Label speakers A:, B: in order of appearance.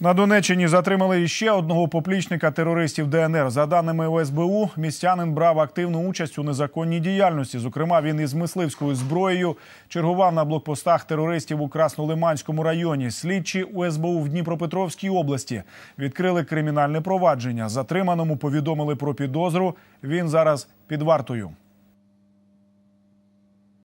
A: На Донеччині затримали ще одного поплічника терористів ДНР. За даними ОСБУ, містянин брав активну участь у незаконній діяльності. Зокрема, він із мисливською зброєю чергував на блокпостах терористів у Краснолиманському районі. Слідчі УСБУ в Дніпропетровській області відкрили кримінальне провадження. Затриманому повідомили про підозру. Він зараз під вартою.